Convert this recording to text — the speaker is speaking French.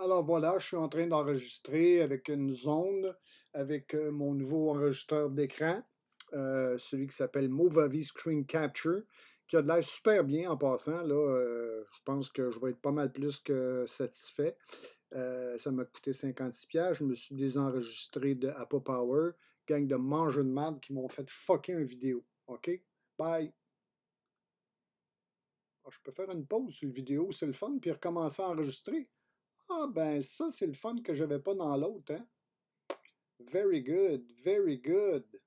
Alors voilà, je suis en train d'enregistrer avec une zone, avec euh, mon nouveau enregistreur d'écran, euh, celui qui s'appelle Movavi Screen Capture, qui a de l'air super bien en passant. Là, euh, je pense que je vais être pas mal plus que satisfait. ça m'a coûté 56$. Je me suis désenregistré de Apple Power, gang de mangeux de merde qui m'ont fait fucker une vidéo. OK? Bye! Ah, je peux faire une pause sur la vidéo, c'est le fun, puis recommencer à enregistrer. Ah, ben ça, c'est le fun que je n'avais pas dans l'autre, hein? Very good, very good.